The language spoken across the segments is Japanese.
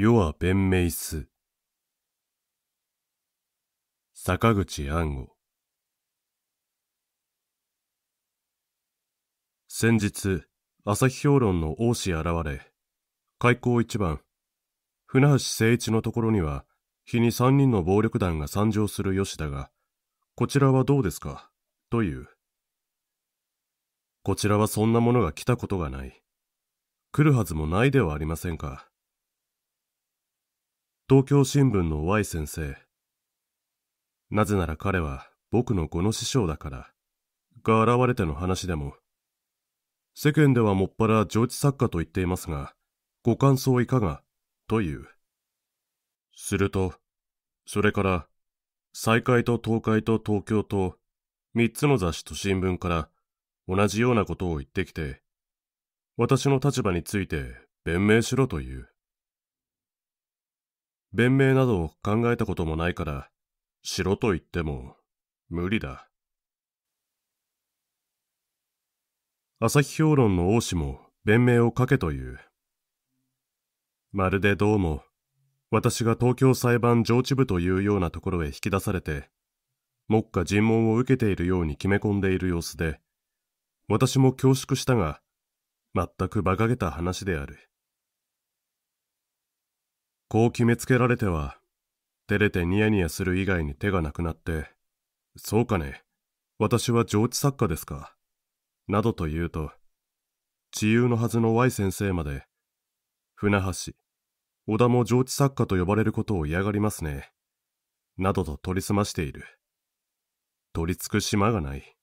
世は弁明す。坂口安吾先日、朝日評論の王氏現れ、開口一番、船橋誠一のところには、日に三人の暴力団が参上する吉田が、こちらはどうですかという。こちらはそんなものが来たことがない。来るはずもないではありませんか。東京新聞の Y 先生。なぜなら彼は僕のこの師匠だから、が現れての話でも、世間ではもっぱら上智作家と言っていますが、ご感想いかがという。すると、それから、再会と東海と東京と、三つの雑誌と新聞から同じようなことを言ってきて、私の立場について弁明しろという。弁明など考えたこともないから、しろと言っても無理だ。朝日評論の王氏も弁明をかけという。まるでどうも、私が東京裁判上知部というようなところへ引き出されて、目下尋問を受けているように決め込んでいる様子で、私も恐縮したが、全く馬鹿げた話である。こう決めつけられては、照れてニヤニヤする以外に手がなくなって、そうかね、私は上智作家ですか、などと言うと、治癒のはずの Y 先生まで、船橋、小田も上智作家と呼ばれることを嫌がりますね、などと取り澄ましている。取りつく島がない。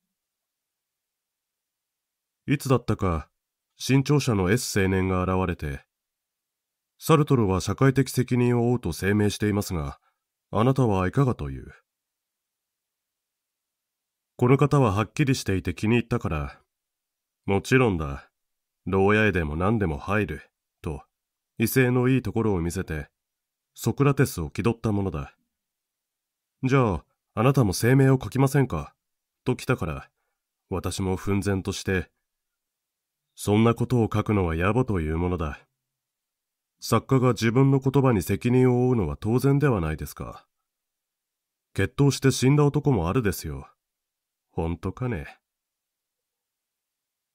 いつだったか、新潮社の S 青年が現れて、サルトルは社会的責任を負うと声明していますが、あなたはいかがという。この方ははっきりしていて気に入ったから、もちろんだ、牢屋へでも何でも入る、と、威勢のいいところを見せて、ソクラテスを気取ったものだ。じゃあ、あなたも声明を書きませんかと来たから、私も奮然として、そんなことを書くのは野暮というものだ。作家が自分の言葉に責任を負うのは当然ではないですか。決闘して死んだ男もあるですよ。本当かね。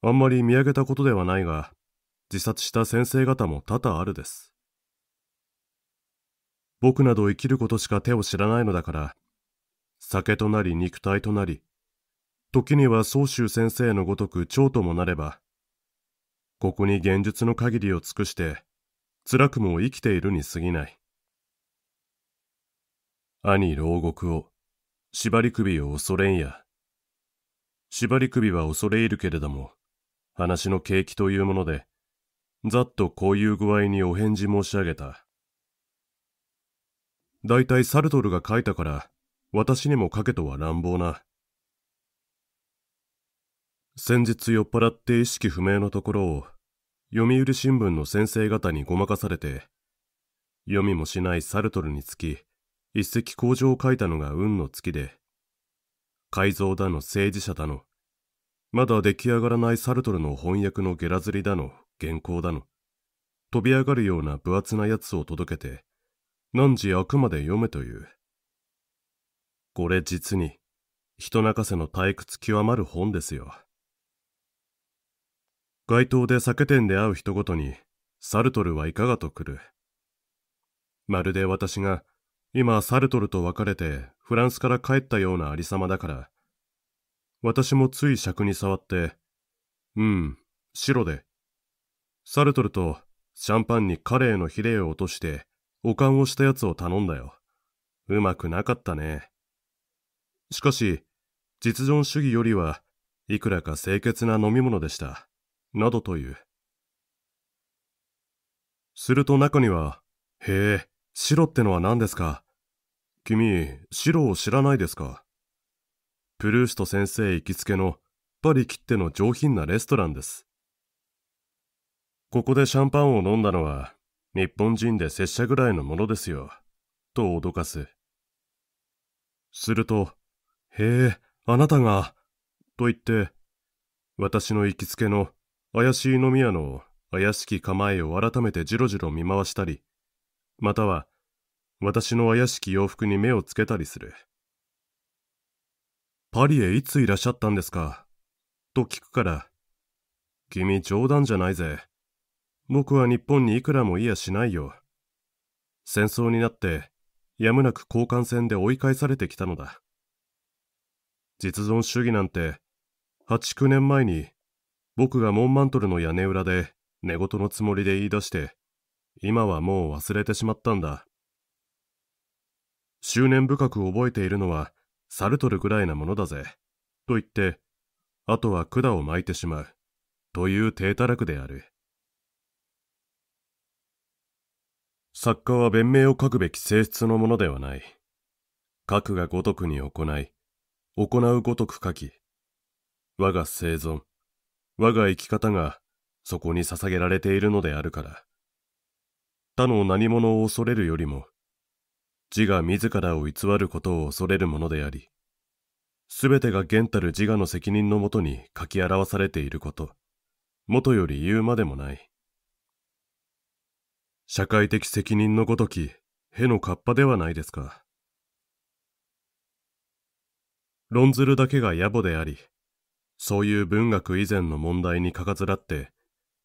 あんまり見上げたことではないが、自殺した先生方も多々あるです。僕など生きることしか手を知らないのだから、酒となり肉体となり、時には宗州先生のごとく蝶ともなれば、ここに現実の限りを尽くして、辛くも生きているに過ぎない。兄牢獄を、縛り首を恐れんや。縛り首は恐れ入るけれども、話の景気というもので、ざっとこういう具合にお返事申し上げた。大体サルトルが書いたから、私にも書けとは乱暴な。先日酔っ払って意識不明のところを読売新聞の先生方にごまかされて、読みもしないサルトルにつき、一石向上を書いたのが運の月で、改造だの政治者だの、まだ出来上がらないサルトルの翻訳のゲラ釣りだの、原稿だの、飛び上がるような分厚なやつを届けて、何時あくまで読めという。これ実に、人泣かせの退屈極まる本ですよ。街頭で酒店で会う人ごとに、サルトルはいかがと来る。まるで私が、今サルトルと別れてフランスから帰ったようなありさまだから、私もつい尺に触って、うん、白で。サルトルとシャンパンにカレーのヒレを落として、おかんをしたやつを頼んだよ。うまくなかったね。しかし、実存主義よりは、いくらか清潔な飲み物でした。などという。すると中には、へえ、白ってのは何ですか君、白を知らないですかプルースト先生行きつけのパリきっての上品なレストランです。ここでシャンパンを飲んだのは日本人で拙者ぐらいのものですよ。と脅かす。すると、へえ、あなたが、と言って、私の行きつけの怪しい飲み屋の怪しき構えを改めてじろじろ見回したり、または、私の怪しき洋服に目をつけたりする。パリへいついらっしゃったんですかと聞くから、君冗談じゃないぜ。僕は日本にいくらもいやしないよ。戦争になって、やむなく交換戦で追い返されてきたのだ。実存主義なんて、8、9年前に僕がモンマントルの屋根裏で寝言のつもりで言い出して、今はもう忘れてしまったんだ。執念深く覚えているのは、サルトルぐらいなものだぜ。と言って、あとは管を巻いてしまう。という低たらくである。作家は弁明を書くべき性質のものではない。書くがごとくに行い、行うごとく書き、我が生存、我が生き方がそこに捧げられているのであるから。他の何者を恐れるよりも、自我自らを偽ることを恐れるものであり、すべてが現たる自我の責任のもとに書き表されていること、もとより言うまでもない。社会的責任のごとき、へのカッパではないですか。論ずるだけが野暮であり、そういう文学以前の問題にかかずらって、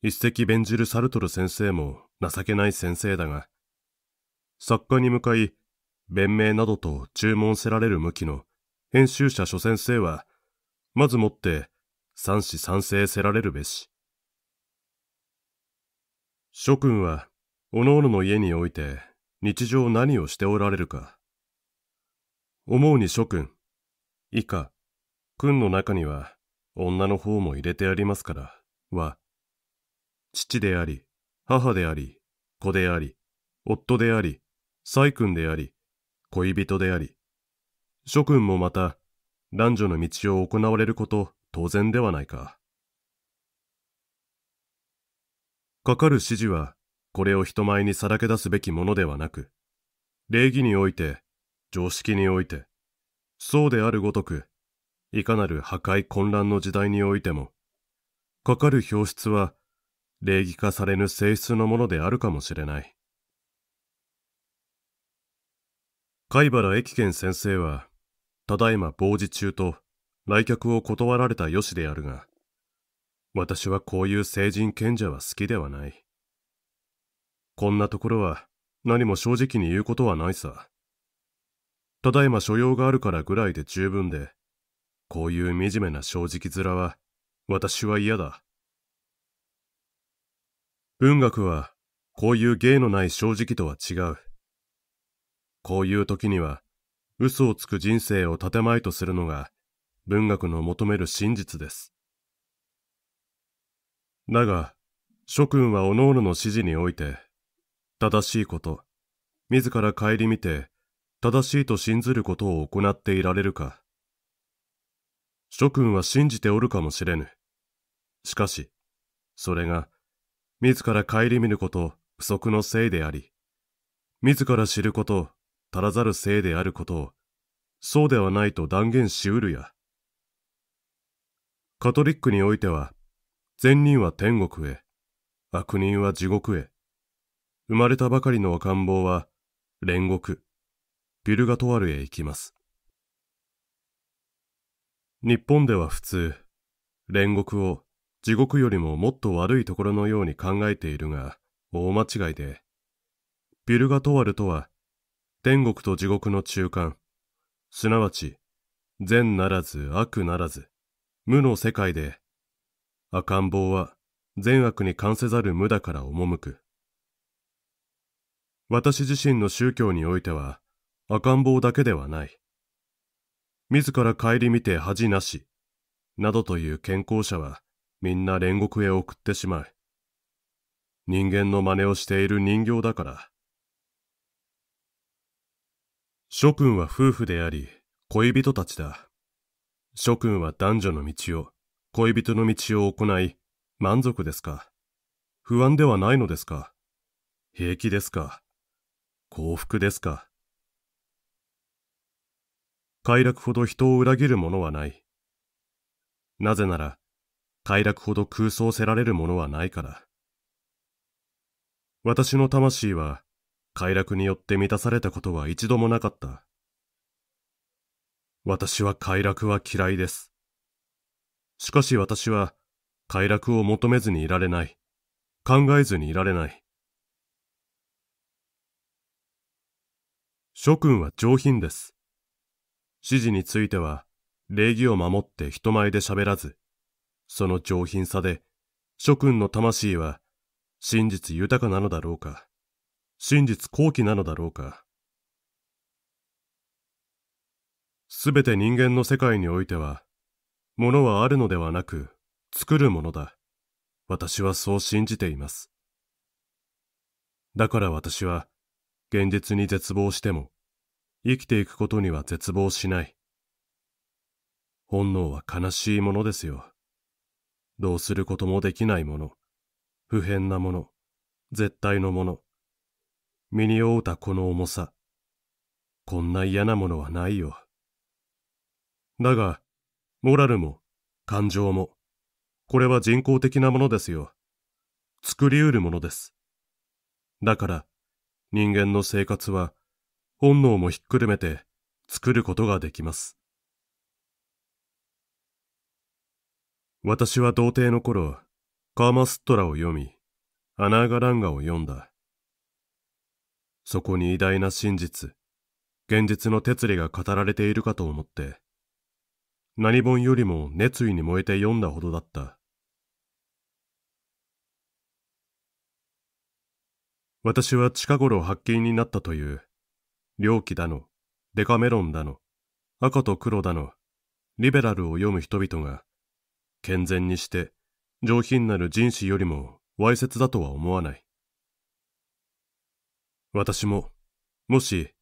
一石弁じるサルトル先生も情けない先生だが、作家に向かい、弁明などと注文せられる向きの編集者諸先生は、まずもって三子三成せられるべし。諸君は、おのおのの家において、日常何をしておられるか。思うに諸君、以下、君の中には、女の方も入れてありますから、は、父であり、母であり、子であり、夫であり、細君であり、恋人であり、諸君もまた、男女の道を行われること当然ではないか。かかる指示は、これを人前にさらけ出すべきものではなく、礼儀において、常識において、そうであるごとく、いかなる破壊混乱の時代においても、かかる表出は、礼儀化されぬ性質のものであるかもしれない。貝原駅健先生は、ただいま傍事中と来客を断られたよしであるが、私はこういう成人賢者は好きではない。こんなところは何も正直に言うことはないさ。ただいま所用があるからぐらいで十分で、こういう惨めな正直面は、私は嫌だ。文学は、こういう芸のない正直とは違う。こういう時には、嘘をつく人生を建前とするのが、文学の求める真実です。だが、諸君は各々の指示において、正しいこと、自ら顧みて、正しいと信ずることを行っていられるか。諸君は信じておるかもしれぬ。しかし、それが、自ら顧みること不足のせいであり、自ら知ること足らざるせいであることを、そうではないと断言しうるや。カトリックにおいては、善人は天国へ、悪人は地獄へ、生まれたばかりの赤ん坊は、煉獄、ビルガトワルへ行きます。日本では普通、煉獄を地獄よりももっと悪いところのように考えているが、大間違いで、ビルガトワルとは、天国と地獄の中間、すなわち、善ならず悪ならず、無の世界で、赤ん坊は善悪に関せざる無だから赴く。私自身の宗教においては、赤ん坊だけではない。自ら顧みて恥なし、などという健康者はみんな煉獄へ送ってしまう。人間の真似をしている人形だから。諸君は夫婦であり、恋人たちだ。諸君は男女の道を、恋人の道を行い、満足ですか不安ではないのですか平気ですか幸福ですか快楽ほど人を裏切るものはない。なぜなら、快楽ほど空想せられるものはないから。私の魂は、快楽によって満たされたことは一度もなかった。私は快楽は嫌いです。しかし私は、快楽を求めずにいられない。考えずにいられない。諸君は上品です。指示については、礼儀を守って人前で喋らず、その上品さで、諸君の魂は、真実豊かなのだろうか、真実高貴なのだろうか。すべて人間の世界においては、ものはあるのではなく、作るものだ。私はそう信じています。だから私は、現実に絶望しても、生きていくことには絶望しない。本能は悲しいものですよ。どうすることもできないもの、不変なもの、絶対のもの。身に負うたこの重さ。こんな嫌なものはないよ。だが、モラルも、感情も、これは人工的なものですよ。作り得るものです。だから、人間の生活は本能もひっくるめて作ることができます。私は童貞の頃、カーマストラを読み、アナーガランガを読んだ。そこに偉大な真実、現実の哲理が語られているかと思って、何本よりも熱意に燃えて読んだほどだった。私は近頃発見になったという猟奇だの、デカメロンだの、赤と黒だの、リベラルを読む人々が、健全にして上品なる人士よりもわいせつだとは思わない。私も、もし、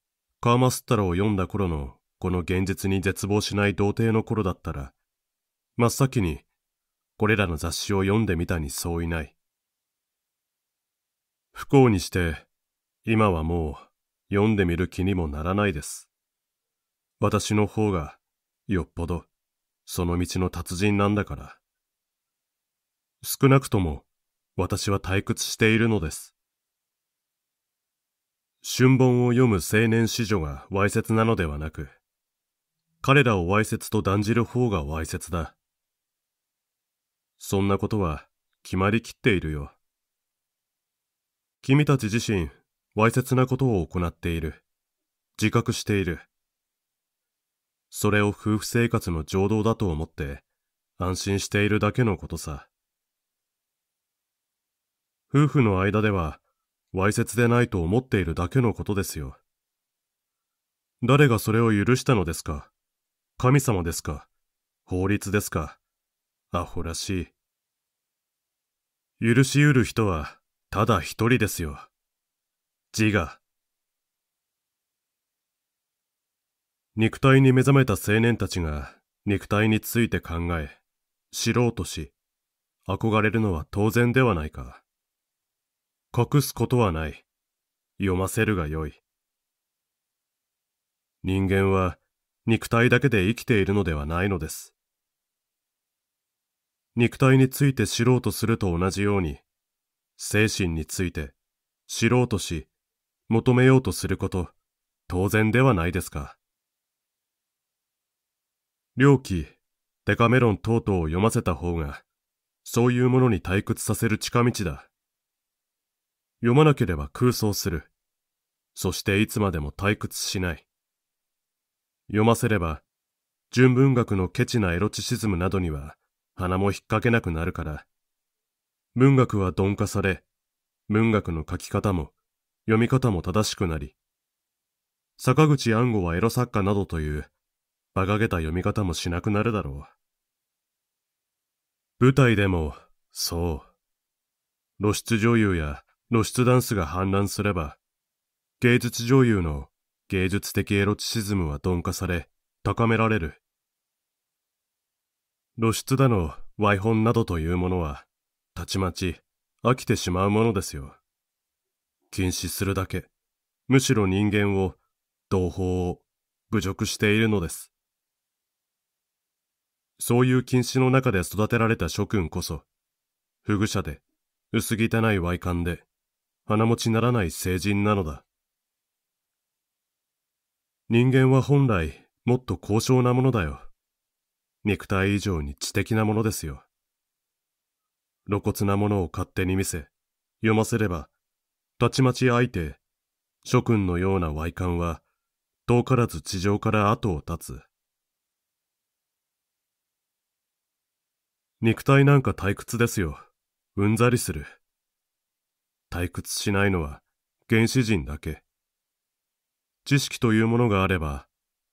カーマスッタラを読んだ頃のこの現実に絶望しない童貞の頃だったら、真っ先に、これらの雑誌を読んでみたにそういない。不幸にして、今はもう、読んでみる気にもならないです。私の方が、よっぽど、その道の達人なんだから。少なくとも、私は退屈しているのです。春本を読む青年子女がわいせつなのではなく、彼らをわいせつと断じる方がわいせつだ。そんなことは決まりきっているよ。君たち自身、わいせつなことを行っている。自覚している。それを夫婦生活の情道だと思って、安心しているだけのことさ。夫婦の間では、わいせつでないと思っているだけのことですよ。誰がそれを許したのですか神様ですか法律ですかアホらしい。許し得る人は、ただ一人ですよ。自我肉体に目覚めた青年たちが肉体について考え知ろうとし憧れるのは当然ではないか隠すことはない読ませるがよい人間は肉体だけで生きているのではないのです肉体について知ろうとすると同じように精神について知ろうとし求めようとすること、当然ではないですか。良期、デカメロン等々を読ませた方が、そういうものに退屈させる近道だ。読まなければ空想する。そしていつまでも退屈しない。読ませれば、純文学のケチなエロチシズムなどには鼻も引っ掛けなくなるから、文学は鈍化され、文学の書き方も読み方も正しくなり、坂口安吾はエロ作家などという、馬鹿げた読み方もしなくなるだろう。舞台でも、そう。露出女優や露出ダンスが氾濫すれば、芸術女優の芸術的エロチシズムは鈍化され、高められる。露出だの、ワイホンなどというものは、たちまち飽きてしまうものですよ。禁止するだけ、むしろ人間を、同胞を侮辱しているのです。そういう禁止の中で育てられた諸君こそ、不具者で、薄汚い歪観で、鼻持ちならない成人なのだ。人間は本来、もっと高尚なものだよ。肉体以上に知的なものですよ。露骨なものを勝手に見せ、読ませれば、たちまち相手、諸君のような外観は、遠からず地上から後を絶つ。肉体なんか退屈ですよ。うんざりする。退屈しないのは原始人だけ。知識というものがあれば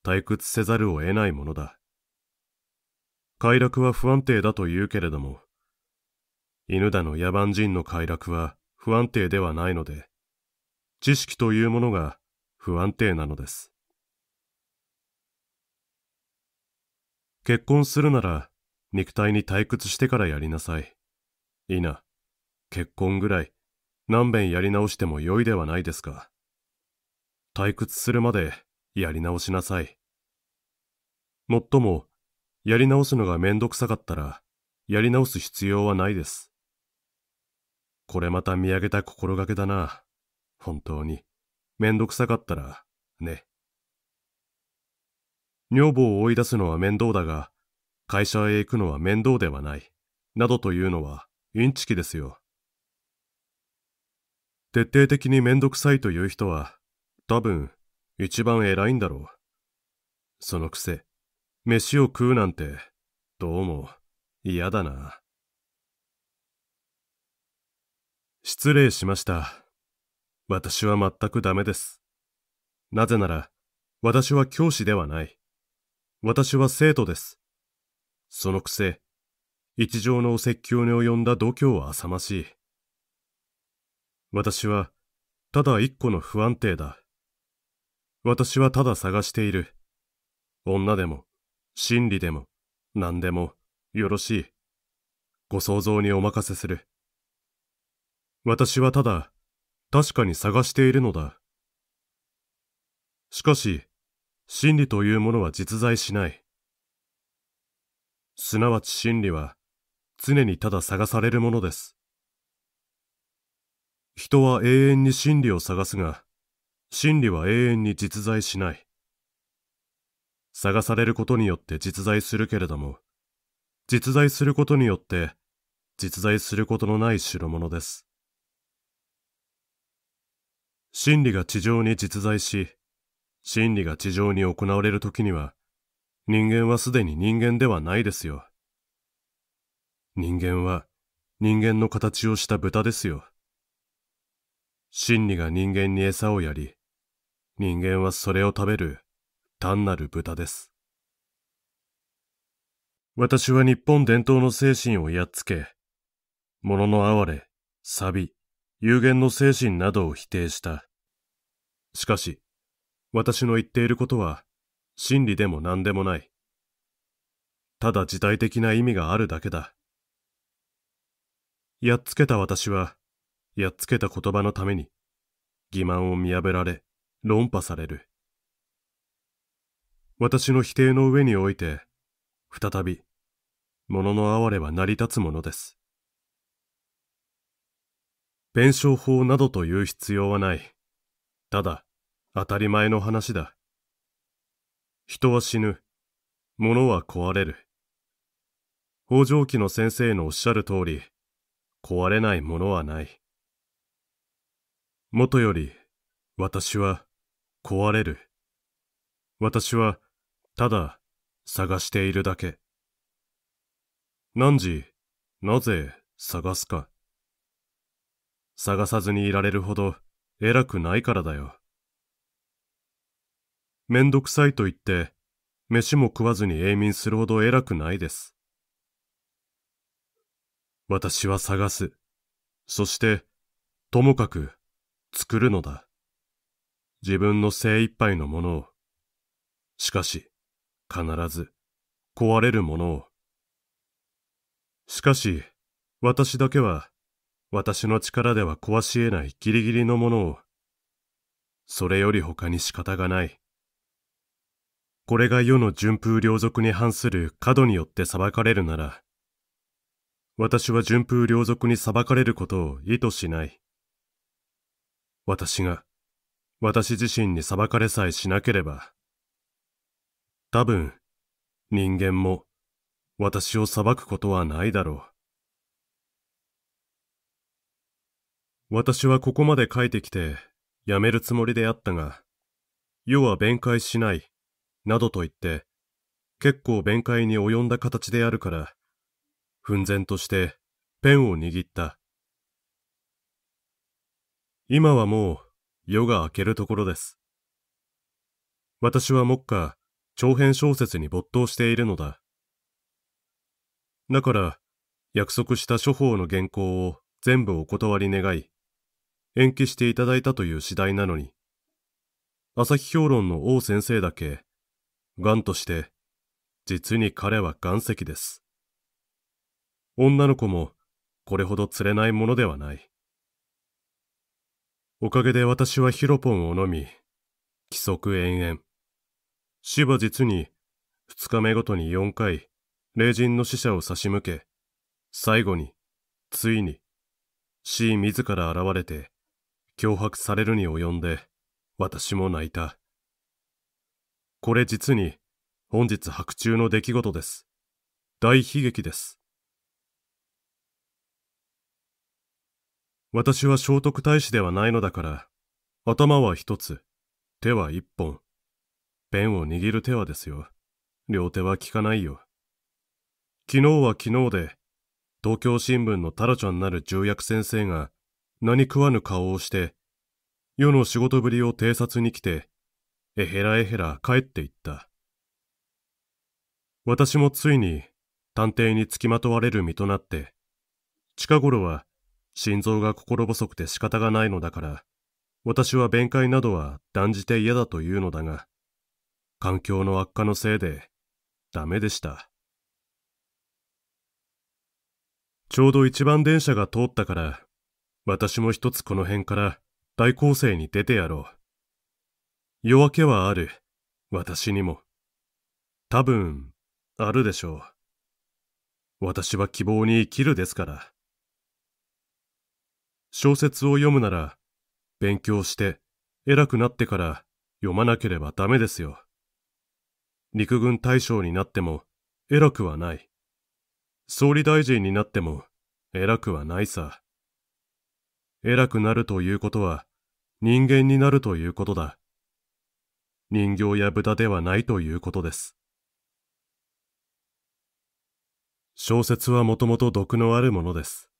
退屈せざるを得ないものだ。快楽は不安定だと言うけれども、犬だの野蛮人の快楽は不安定ではないので、知識というものが不安定なのです。結婚するなら肉体に退屈してからやりなさい。いいな。結婚ぐらい何遍やり直しても良いではないですか。退屈するまでやり直しなさい。もっとも、やり直すのがめんどくさかったら、やり直す必要はないです。これまた見上げた心がけだな。本当に。めんどくさかったら、ね。女房を追い出すのは面倒だが、会社へ行くのは面倒ではない。などというのは、インチキですよ。徹底的にめんどくさいという人は、多分、一番偉いんだろう。そのくせ、飯を食うなんて、どうも、嫌だな。失礼しました。私は全くダメです。なぜなら、私は教師ではない。私は生徒です。そのくせ、一条のお説教に及んだ度胸は浅ましい。私は、ただ一個の不安定だ。私はただ探している。女でも、真理でも、何でも、よろしい。ご想像にお任せする。私はただ、確かに探しているのだ。しかし、真理というものは実在しない。すなわち真理は、常にただ探されるものです。人は永遠に真理を探すが、真理は永遠に実在しない。探されることによって実在するけれども、実在することによって、実在することのない代物です。真理が地上に実在し、真理が地上に行われる時には、人間はすでに人間ではないですよ。人間は人間の形をした豚ですよ。真理が人間に餌をやり、人間はそれを食べる単なる豚です。私は日本伝統の精神をやっつけ、物の哀れ、錆び、有限の精神などを否定した。しかし、私の言っていることは、真理でも何でもない。ただ時代的な意味があるだけだ。やっつけた私は、やっつけた言葉のために、欺瞞を見破られ、論破される。私の否定の上において、再び、物の哀れは成り立つものです。弁証法などという必要はない。ただ、当たり前の話だ。人は死ぬ。物は壊れる。北条記の先生のおっしゃる通り、壊れないものはない。もとより、私は壊れる。私は、ただ、探しているだけ。何時、なぜ探すか。探さずにいられるほど偉くないからだよ。めんどくさいと言って、飯も食わずに永眠するほど偉くないです。私は探す。そして、ともかく、作るのだ。自分の精一杯のものを。しかし、必ず、壊れるものを。しかし、私だけは、私の力では壊し得ないギリギリのものを、それより他に仕方がない。これが世の順風良俗に反する過度によって裁かれるなら、私は順風良俗に裁かれることを意図しない。私が、私自身に裁かれさえしなければ、多分、人間も、私を裁くことはないだろう。私はここまで書いてきて、やめるつもりであったが、世は弁解しない、などと言って、結構弁解に及んだ形であるから、奮然としてペンを握った。今はもう夜が明けるところです。私は目下、長編小説に没頭しているのだ。だから、約束した処方の原稿を全部お断り願い、延期していただいたという次第なのに、朝日評論の王先生だけ、癌として、実に彼は岩石です。女の子も、これほど釣れないものではない。おかげで私はヒロポンを飲み、規則延々。死は実に、二日目ごとに四回、霊人の死者を差し向け、最後に、ついに、死自ら現れて、脅迫されるに及んで、私も泣いた。これ実に、本日白昼の出来事です。大悲劇です。私は聖徳太子ではないのだから、頭は一つ、手は一本、ペンを握る手はですよ。両手は効かないよ。昨日は昨日で、東京新聞のタラちゃんなる重役先生が、何食わぬ顔をして、世の仕事ぶりを偵察に来て、えへらえへら帰っていった。私もついに探偵につきまとわれる身となって、近頃は心臓が心細くて仕方がないのだから、私は弁解などは断じて嫌だというのだが、環境の悪化のせいで、ダメでした。ちょうど一番電車が通ったから、私も一つこの辺から大攻勢に出てやろう。夜明けはある。私にも。多分、あるでしょう。私は希望に生きるですから。小説を読むなら、勉強して偉くなってから読まなければダメですよ。陸軍大将になっても偉くはない。総理大臣になっても偉くはないさ。偉くなるということは人間になるということだ。人形や豚ではないということです。小説はもともと毒のあるものです。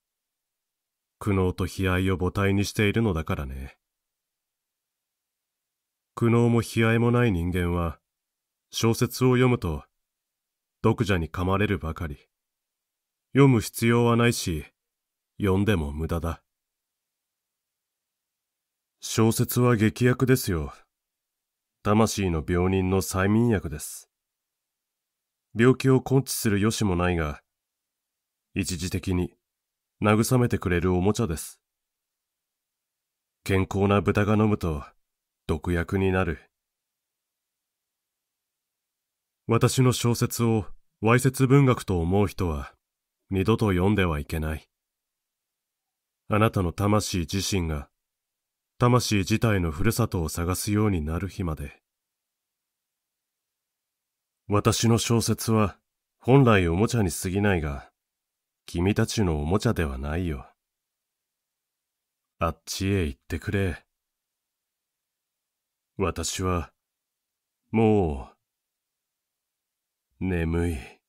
苦悩と悲哀を母体にしているのだからね。苦悩も悲哀もない人間は、小説を読むと、読者に噛まれるばかり。読む必要はないし、読んでも無駄だ。小説は劇薬ですよ。魂の病人の催眠薬です。病気を根治する良しもないが、一時的に慰めてくれるおもちゃです。健康な豚が飲むと毒薬になる。私の小説をわいせつ文学と思う人は二度と読んではいけない。あなたの魂自身が魂自体のふるさとを探すようになる日まで。私の小説は本来おもちゃに過ぎないが、君たちのおもちゃではないよ。あっちへ行ってくれ。私は、もう、眠い。